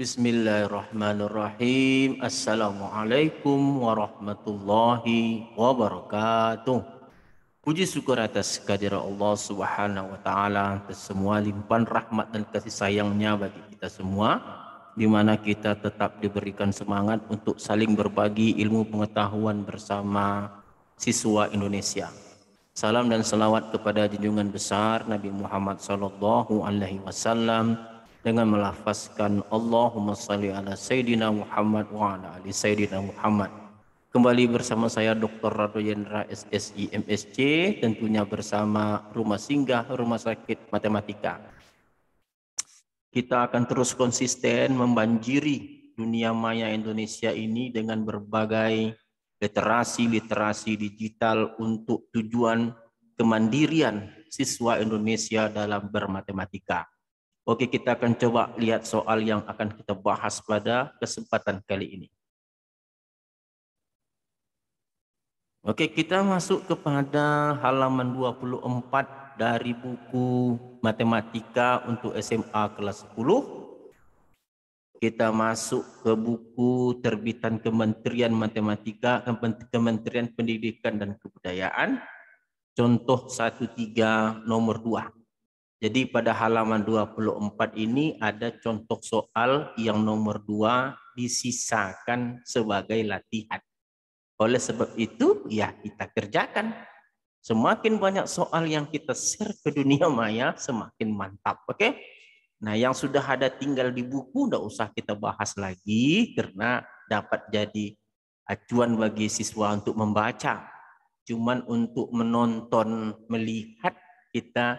Bismillahirrahmanirrahim. Assalamualaikum warahmatullahi wabarakatuh. Puji syukur atas kehadiran Allah Subhanahu wa taala atas semua limpahan rahmat dan kasih sayangnya bagi kita semua di mana kita tetap diberikan semangat untuk saling berbagi ilmu pengetahuan bersama siswa Indonesia. Salam dan selawat kepada junjungan besar Nabi Muhammad sallallahu alaihi wasallam dengan melafazkan Allahumma salli ala Sayyidina Muhammad wa ala ali Sayyidina Muhammad. Kembali bersama saya Dr. Ratu Yendra SSI MSC tentunya bersama Rumah Singgah Rumah Sakit Matematika. Kita akan terus konsisten membanjiri dunia maya Indonesia ini dengan berbagai literasi-literasi digital untuk tujuan kemandirian siswa Indonesia dalam bermatematika Oke, kita akan coba lihat soal yang akan kita bahas pada kesempatan kali ini. Oke, kita masuk kepada halaman 24 dari buku Matematika untuk SMA kelas 10. Kita masuk ke buku terbitan Kementerian Matematika, Kementerian Pendidikan dan Kebudayaan. Contoh 13 nomor 2. Jadi pada halaman 24 ini ada contoh soal yang nomor dua disisakan sebagai latihan. Oleh sebab itu, ya kita kerjakan. Semakin banyak soal yang kita share ke dunia maya, semakin mantap. Oke? Okay? Nah, yang sudah ada tinggal di buku, tidak usah kita bahas lagi, karena dapat jadi acuan bagi siswa untuk membaca. Cuman untuk menonton, melihat, kita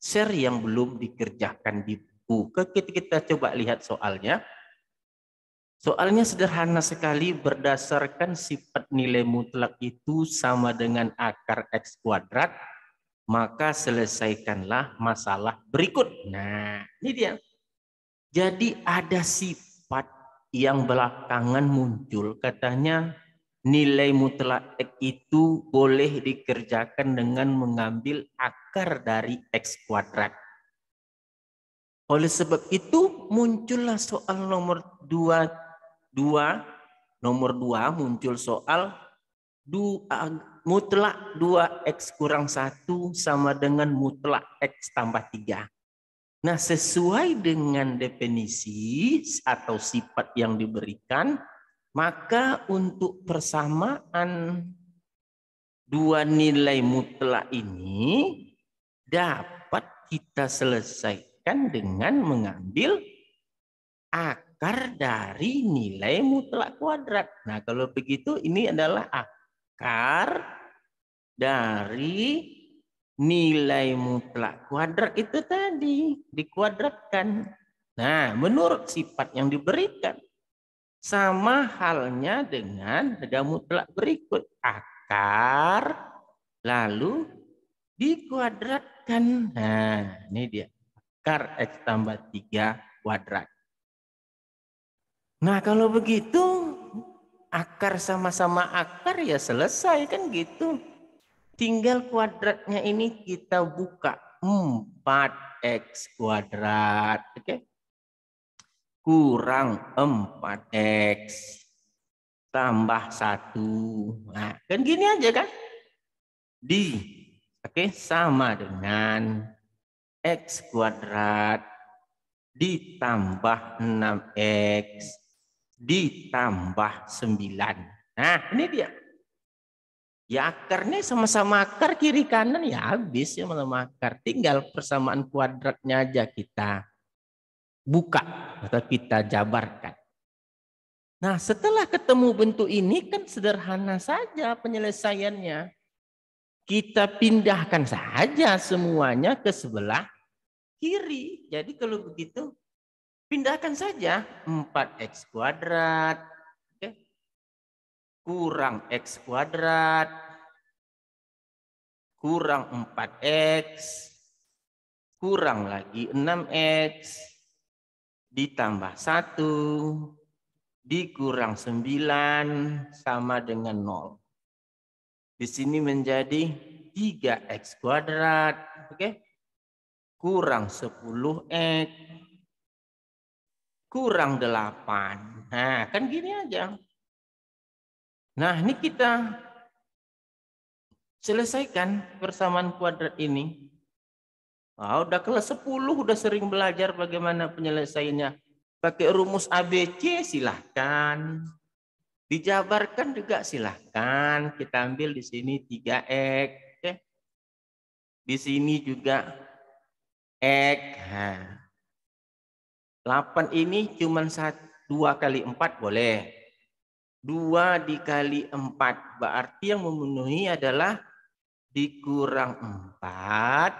seri yang belum dikerjakan di buku. Kita, kita coba lihat soalnya. Soalnya sederhana sekali berdasarkan sifat nilai mutlak itu sama dengan akar X kuadrat, maka selesaikanlah masalah berikut. Nah, ini dia. Jadi ada sifat yang belakangan muncul katanya nilai mutlak X itu boleh dikerjakan dengan mengambil akar akar dari X kuadrat. Oleh sebab itu muncullah soal nomor 2, 2 nomor 2 muncul soal du, mutlak 2X kurang 1 sama dengan mutlak X tambah 3. Nah sesuai dengan definisi atau sifat yang diberikan, maka untuk persamaan dua nilai mutlak ini dapat kita selesaikan dengan mengambil akar dari nilai mutlak kuadrat. Nah, kalau begitu ini adalah akar dari nilai mutlak kuadrat itu tadi dikuadratkan. Nah, menurut sifat yang diberikan sama halnya dengan harga mutlak berikut akar lalu dikuadrat kan nah ini dia akar x tambah 3 kuadrat nah kalau begitu akar sama-sama akar ya selesai kan gitu tinggal kuadratnya ini kita buka 4x kuadrat oke okay? kurang 4x tambah 1 nah kan gini aja kan di Oke, sama dengan X kuadrat ditambah 6X ditambah 9. Nah, ini dia. Ya akarnya sama-sama akar kiri kanan ya habis ya sama akar. Tinggal persamaan kuadratnya aja kita buka atau kita jabarkan. Nah setelah ketemu bentuk ini kan sederhana saja penyelesaiannya kita pindahkan saja semuanya ke sebelah kiri. Jadi kalau begitu pindahkan saja 4x kuadrat okay. kurang x kuadrat kurang 4x kurang lagi 6x ditambah 1 dikurang 9 sama dengan 0 di sini menjadi 3x kuadrat. Oke. Okay? Kurang 10x. Kurang 8. Nah, kan gini aja. Nah, ini kita selesaikan persamaan kuadrat ini. Oh, udah kelas 10 udah sering belajar bagaimana penyelesaiannya. Pakai rumus ABC silahkan. Dijabarkan juga silahkan kita ambil di sini 3X. Oke. Di sini juga X. Nah. 8 ini cuma 2 kali 4 boleh. 2 dikali 4 berarti yang memenuhi adalah dikurang 4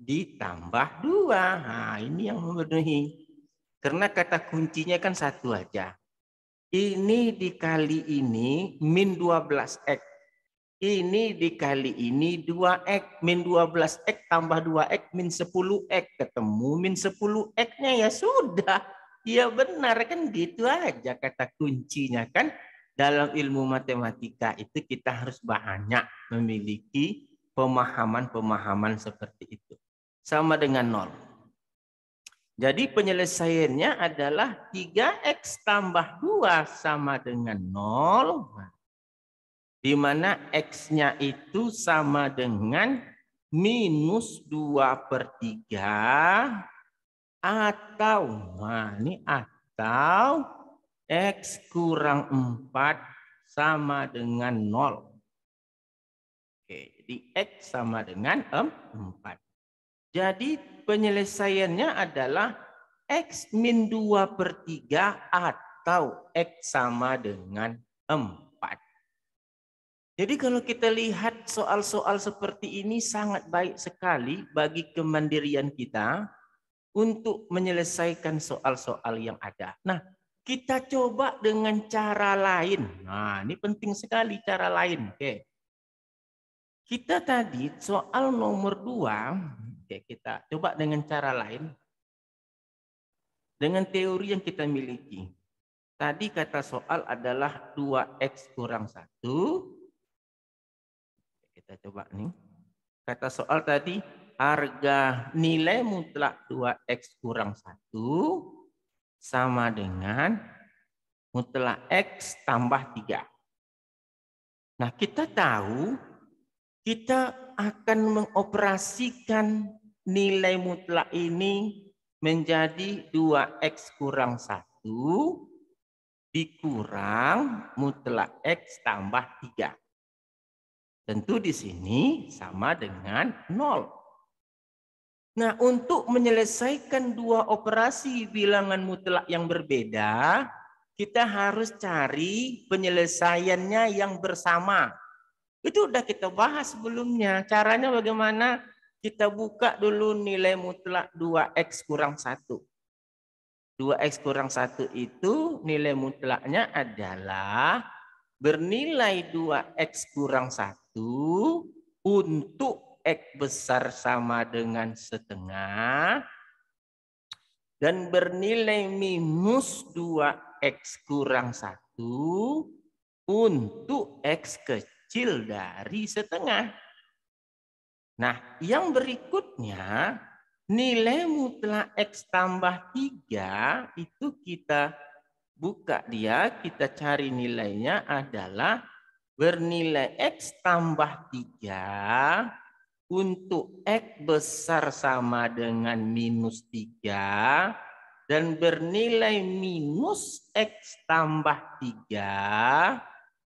ditambah 2. Nah, ini yang memenuhi. Karena kata kuncinya kan satu aja. Ini dikali ini min 12X. Ini dikali ini 2X. Min 12X tambah 2X min 10X. Ketemu min 10X-nya ya sudah. Ya benar kan gitu aja kata kuncinya kan. Dalam ilmu matematika itu kita harus banyak memiliki pemahaman-pemahaman seperti itu. Sama dengan nol. Jadi penyelesaiannya adalah 3X tambah 2 sama dengan 0. Di mana X-nya itu sama dengan minus 2 per 3. Atau, nah ini atau X kurang 4 sama dengan 0. Oke, jadi X sama dengan 4. Jadi penyelesaiannya adalah X min 2 per 3 atau X sama dengan 4. Jadi kalau kita lihat soal-soal seperti ini sangat baik sekali bagi kemandirian kita untuk menyelesaikan soal-soal yang ada. Nah, kita coba dengan cara lain. Nah, ini penting sekali cara lain. Oke. Kita tadi soal nomor dua Oke, kita coba dengan cara lain. Dengan teori yang kita miliki. Tadi kata soal adalah 2x kurang 1. Kita coba nih. Kata soal tadi harga nilai mutlak 2x kurang 1 sama dengan mutlak x tambah 3. Nah kita tahu kita akan mengoperasikan nilai mutlak ini menjadi 2x kurang 1 dikurang mutlak x tambah 3. Tentu di sini sama dengan 0. Nah, untuk menyelesaikan dua operasi bilangan mutlak yang berbeda, kita harus cari penyelesaiannya yang bersama. Itu udah kita bahas sebelumnya. Caranya bagaimana kita buka dulu nilai mutlak 2X kurang 1. 2X kurang 1 itu nilai mutlaknya adalah bernilai 2X kurang 1 untuk X besar sama dengan setengah dan bernilai minus 2X kurang 1 untuk X kecil kecil dari setengah. Nah, yang berikutnya nilai mutlak X tambah tiga itu kita buka dia, kita cari nilainya adalah bernilai X tambah tiga untuk X besar sama dengan minus tiga dan bernilai minus X tambah tiga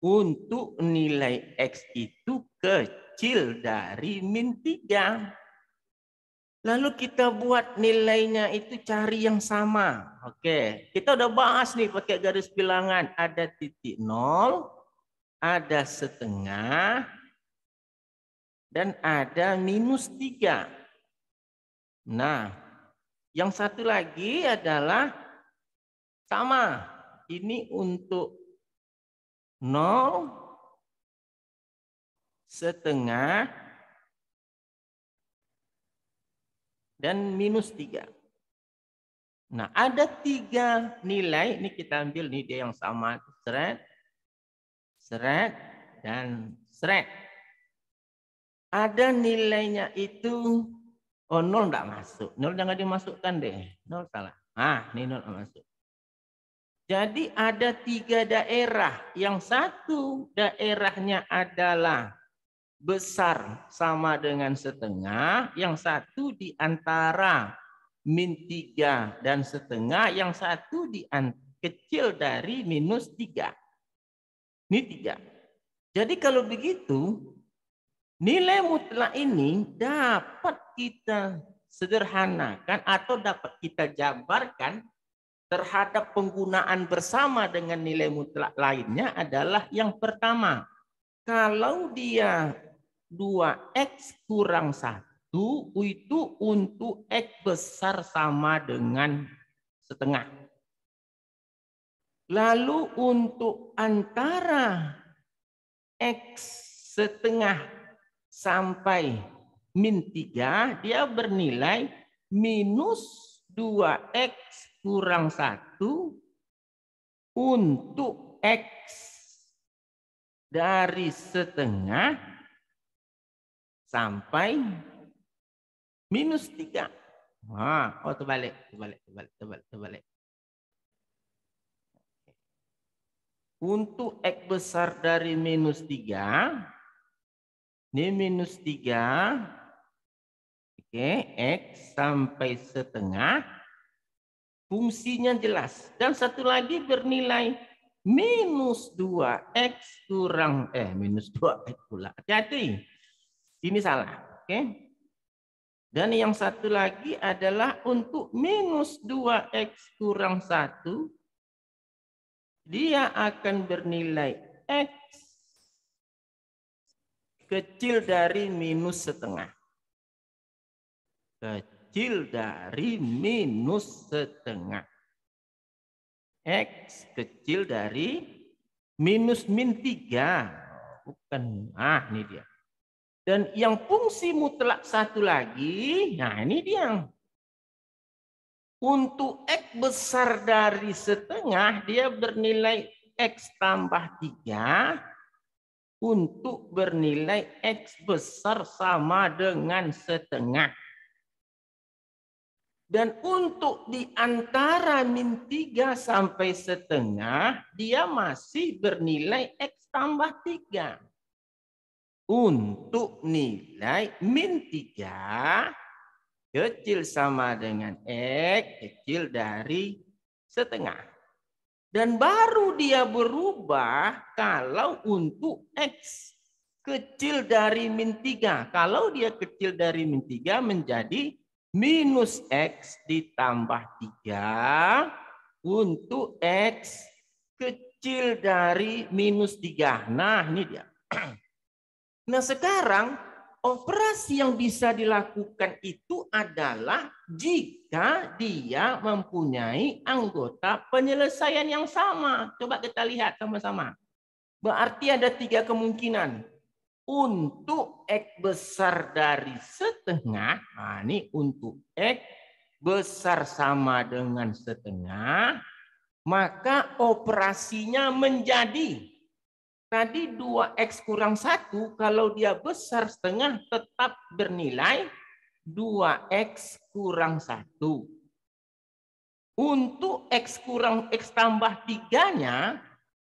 untuk nilai X itu kecil dari min 3. Lalu kita buat nilainya itu cari yang sama. Oke, kita udah bahas nih pakai garis bilangan. Ada titik nol, ada setengah, dan ada minus tiga. Nah, yang satu lagi adalah sama. Ini untuk nol setengah dan minus tiga. Nah, ada tiga nilai. Ini kita ambil nih dia yang sama. Seret, seret, dan seret. Ada nilainya itu, oh nol nggak masuk. Nol jangan dimasukkan deh. Nol salah. Ah, ini nol masuk. Jadi ada tiga daerah. Yang satu daerahnya adalah besar sama dengan setengah. Yang satu di antara min tiga dan setengah. Yang satu di kecil dari minus tiga. Ini tiga. Jadi kalau begitu nilai mutlak ini dapat kita sederhanakan atau dapat kita jabarkan terhadap penggunaan bersama dengan nilai mutlak lainnya adalah yang pertama. Kalau dia 2X kurang 1, itu untuk X besar sama dengan setengah. Lalu untuk antara X setengah sampai min 3, dia bernilai minus 2X kurang satu untuk X dari setengah sampai minus tiga. Wah, oh terbalik, terbalik, terbalik, terbalik, terbalik. Untuk X besar dari minus tiga, ini minus tiga, oke, X sampai setengah, Fungsinya jelas. Dan satu lagi bernilai minus 2x kurang eh minus 2x pula. Hati-hati. Ini salah, oke? Okay? Dan yang satu lagi adalah untuk minus 2x kurang 1 dia akan bernilai x kecil dari minus setengah kecil dari minus setengah. X kecil dari minus min 3. Bukan. Ah, ini dia. Dan yang fungsi mutlak satu lagi, nah ini dia. Untuk X besar dari setengah, dia bernilai X tambah 3 untuk bernilai X besar sama dengan setengah. Dan untuk di antara min 3 sampai setengah, dia masih bernilai X tambah 3. Untuk nilai min 3, kecil sama dengan X, kecil dari setengah. Dan baru dia berubah kalau untuk X kecil dari min 3. Kalau dia kecil dari min 3 menjadi minus X ditambah 3 untuk X kecil dari minus 3. Nah ini dia. Nah sekarang operasi yang bisa dilakukan itu adalah jika dia mempunyai anggota penyelesaian yang sama. Coba kita lihat sama-sama. Berarti ada tiga kemungkinan untuk X besar dari setengah, nah ini untuk X besar sama dengan setengah, maka operasinya menjadi tadi 2X kurang satu. kalau dia besar setengah tetap bernilai 2X kurang satu. Untuk X kurang X tambah tiganya.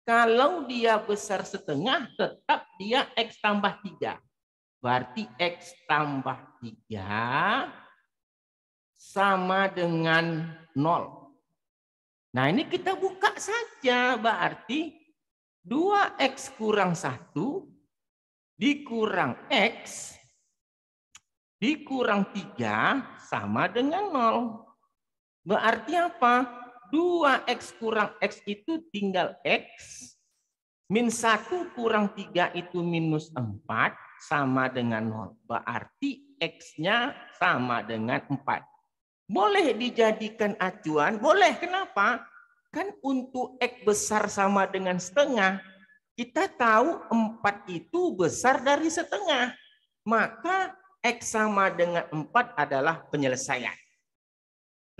Kalau dia besar setengah, tetap dia X tambah 3. Berarti X tambah 3 sama dengan 0. Nah ini kita buka saja. Berarti 2X kurang 1 dikurang X dikurang 3 sama dengan 0. Berarti apa? 2X kurang X itu tinggal X. Min 1 kurang 3 itu minus 4 sama dengan 0. Berarti X-nya sama dengan 4. Boleh dijadikan acuan? Boleh. Kenapa? Kan untuk X besar sama dengan setengah, kita tahu 4 itu besar dari setengah. Maka X sama dengan 4 adalah penyelesaian.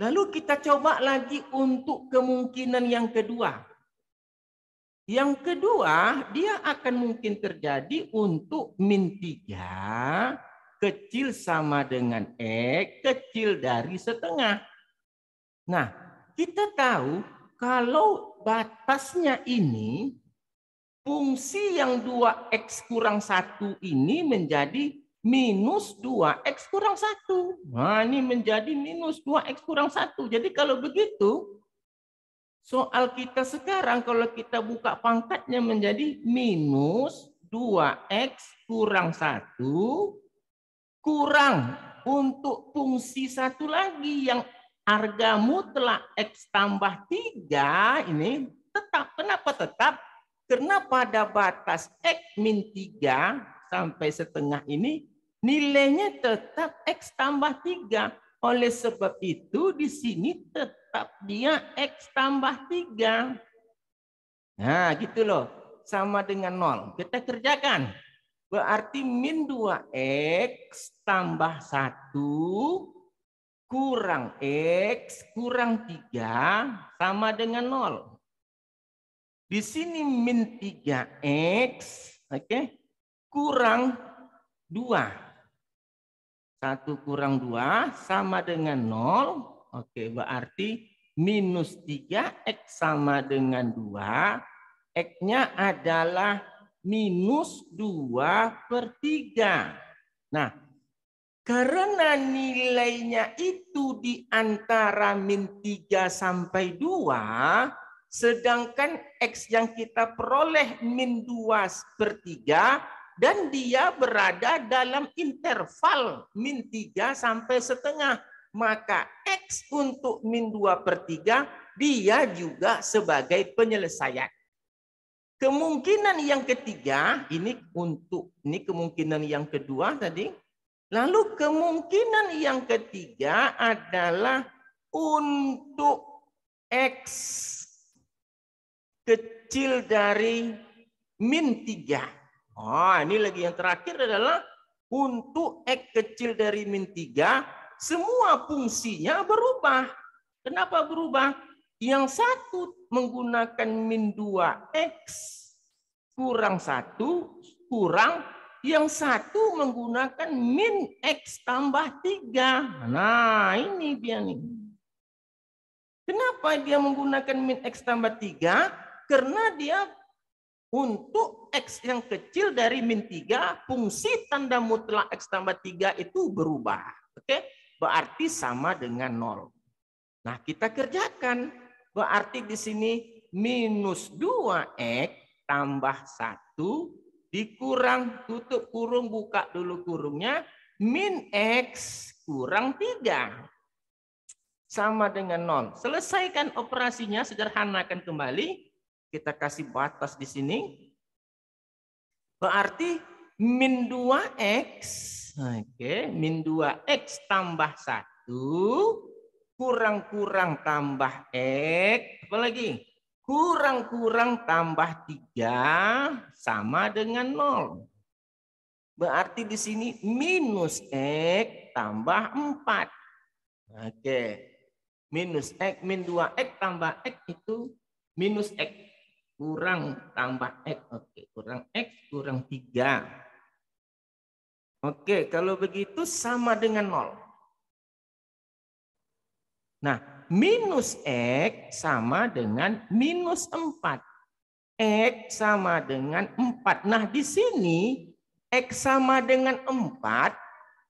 Lalu kita coba lagi untuk kemungkinan yang kedua. Yang kedua, dia akan mungkin terjadi untuk min 3 kecil sama dengan e kecil dari setengah. Nah, kita tahu kalau batasnya ini, fungsi yang 2X kurang satu ini menjadi minus 2x kurang 1. Nah, ini menjadi minus 2x kurang 1. Jadi kalau begitu, soal kita sekarang kalau kita buka pangkatnya menjadi minus 2x kurang 1 kurang untuk fungsi satu lagi yang harga mutlak X tambah 3 ini tetap. Kenapa tetap? Karena pada batas X min 3 sampai setengah ini nilainya tetap X tambah 3. Oleh sebab itu di sini tetap dia X tambah 3. Nah gitu loh. Sama dengan 0. Kita kerjakan. Berarti min 2X tambah 1 kurang X kurang 3 sama dengan 0. Di sini min 3X okay, kurang 2 1 kurang 2 sama dengan 0. Oke, berarti minus 3X sama dengan 2. X-nya adalah minus 2 per 3. Nah, karena nilainya itu di antara min 3 sampai 2, sedangkan X yang kita peroleh min 2 per 3 dan dia berada dalam interval min 3 sampai setengah. Maka X untuk min 2 per 3 dia juga sebagai penyelesaian. Kemungkinan yang ketiga, ini untuk ini kemungkinan yang kedua tadi. Lalu kemungkinan yang ketiga adalah untuk X kecil dari min 3. Ah, ini lagi yang terakhir adalah untuk X kecil dari min 3, semua fungsinya berubah. Kenapa berubah? Yang satu menggunakan min 2X kurang satu kurang yang satu menggunakan min X tambah tiga. Nah, ini dia nih. Kenapa dia menggunakan min X tambah tiga? Karena dia untuk X yang kecil dari min 3, fungsi tanda mutlak X tambah 3 itu berubah. Oke, berarti sama dengan 0. Nah, kita kerjakan. Berarti di sini minus 2X tambah 1 dikurang tutup kurung, buka dulu kurungnya. Min X kurang 3. Sama dengan 0. Selesaikan operasinya, sederhanakan kembali. Kita kasih batas di sini Berarti min 2x, oke, okay, min 2x tambah 1, kurang-kurang tambah x, apa lagi? Kurang-kurang tambah 3 sama dengan 0. Berarti di sini minus X tambah 4. Oke. Minus X, min 2X tambah X itu minus X kurang tambah X. Oke, kurang X kurang tiga Oke, kalau begitu sama dengan nol Nah, minus X sama dengan minus empat X sama dengan empat Nah, di sini X sama dengan empat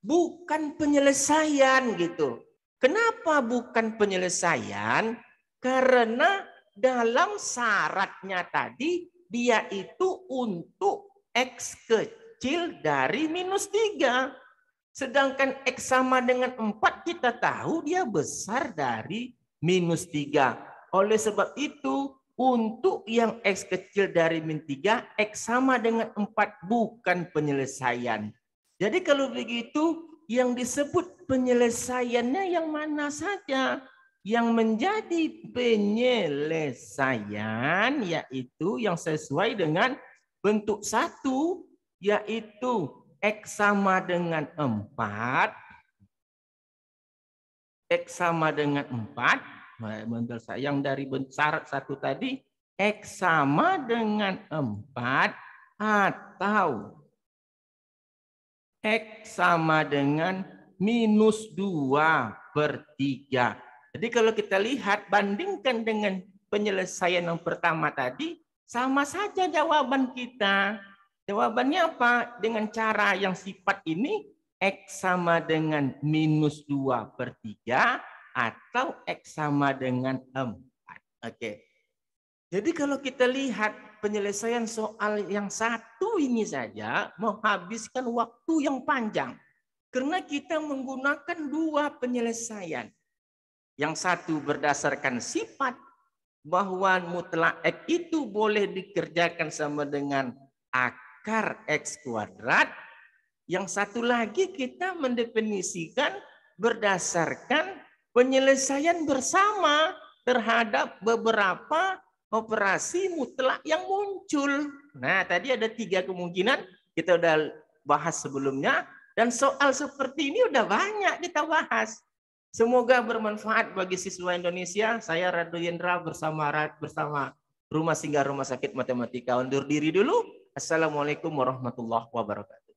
bukan penyelesaian gitu. Kenapa bukan penyelesaian? Karena dalam syaratnya tadi dia itu untuk X kecil dari minus tiga, Sedangkan X sama dengan empat kita tahu dia besar dari minus tiga. Oleh sebab itu untuk yang X kecil dari minus tiga, X sama dengan empat bukan penyelesaian. Jadi kalau begitu yang disebut penyelesaiannya yang mana saja? yang menjadi penyelesaian yaitu yang sesuai dengan bentuk satu yaitu X sama dengan empat X sama dengan empat bentuk yang dari syarat satu tadi X sama dengan empat atau X sama dengan minus dua per 3 jadi kalau kita lihat, bandingkan dengan penyelesaian yang pertama tadi, sama saja jawaban kita. Jawabannya apa? Dengan cara yang sifat ini, X sama dengan minus 2 per 3 atau X sama dengan 4. Oke. Jadi kalau kita lihat penyelesaian soal yang satu ini saja menghabiskan waktu yang panjang. Karena kita menggunakan dua penyelesaian. Yang satu berdasarkan sifat bahwa mutlak x itu boleh dikerjakan sama dengan akar x kuadrat. Yang satu lagi kita mendefinisikan berdasarkan penyelesaian bersama terhadap beberapa operasi mutlak yang muncul. Nah, tadi ada tiga kemungkinan kita udah bahas sebelumnya dan soal seperti ini udah banyak kita bahas. Semoga bermanfaat bagi siswa Indonesia. Saya Radu Yendra bersama bersama Rumah Singgah Rumah Sakit Matematika undur diri dulu. Assalamualaikum warahmatullahi wabarakatuh.